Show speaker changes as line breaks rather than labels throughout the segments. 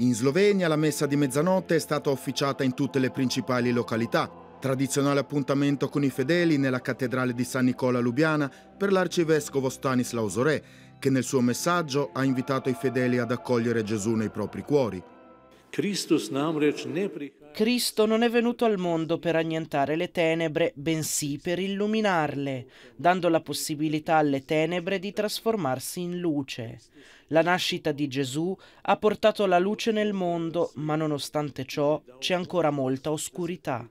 In Slovenia la messa di mezzanotte è stata officiata in tutte le principali località, tradizionale appuntamento con i fedeli nella cattedrale di San Nicola Lubiana per l'arcivescovo Stanislaus Zorè, che nel suo messaggio ha invitato i fedeli ad accogliere Gesù
nei propri cuori. Cristo non è venuto al mondo per annientare le tenebre, bensì per illuminarle, dando la possibilità alle tenebre di trasformarsi in luce. La nascita di Gesù ha portato la luce nel mondo, ma nonostante ciò c'è ancora molta oscurità.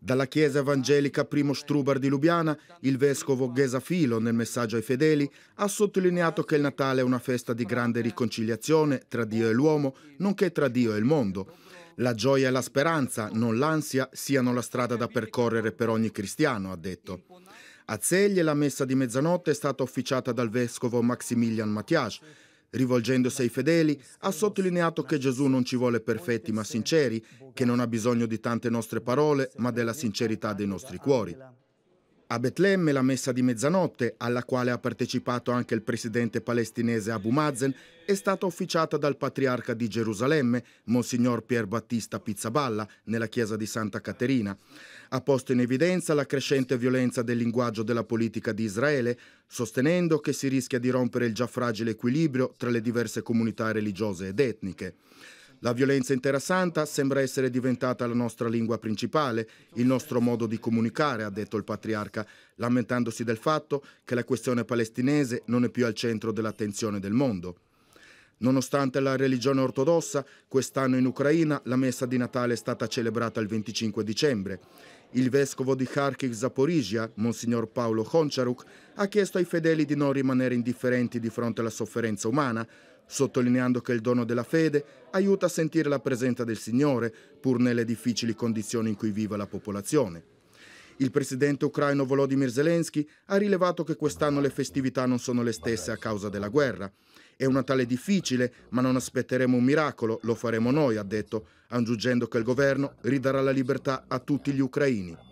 Dalla
chiesa evangelica Primo Strubar di Lubiana, il vescovo Ghesafilo, nel messaggio ai fedeli, ha sottolineato che il Natale è una festa di grande riconciliazione tra Dio e l'uomo, nonché tra Dio e il mondo. La gioia e la speranza, non l'ansia, siano la strada da percorrere per ogni cristiano, ha detto. A Zeglie la messa di mezzanotte è stata officiata dal vescovo Maximilian Mattias, rivolgendosi ai fedeli, ha sottolineato che Gesù non ci vuole perfetti ma sinceri, che non ha bisogno di tante nostre parole ma della sincerità dei nostri cuori. A Betlemme la messa di mezzanotte, alla quale ha partecipato anche il presidente palestinese Abu Mazen, è stata officiata dal patriarca di Gerusalemme, Monsignor Pier Battista Pizzaballa, nella chiesa di Santa Caterina. Ha posto in evidenza la crescente violenza del linguaggio della politica di Israele, sostenendo che si rischia di rompere il già fragile equilibrio tra le diverse comunità religiose ed etniche. La violenza interessanta sembra essere diventata la nostra lingua principale, il nostro modo di comunicare, ha detto il patriarca, lamentandosi del fatto che la questione palestinese non è più al centro dell'attenzione del mondo. Nonostante la religione ortodossa, quest'anno in Ucraina la messa di Natale è stata celebrata il 25 dicembre. Il vescovo di Kharkiv Zaporizhia, Monsignor Paolo Honcharuk, ha chiesto ai fedeli di non rimanere indifferenti di fronte alla sofferenza umana, sottolineando che il dono della fede aiuta a sentire la presenza del Signore, pur nelle difficili condizioni in cui vive la popolazione. Il presidente ucraino Volodymyr Zelensky ha rilevato che quest'anno le festività non sono le stesse a causa della guerra. È un Natale difficile, ma non aspetteremo un miracolo, lo faremo noi, ha detto, aggiungendo che il governo ridarà la libertà a tutti gli ucraini.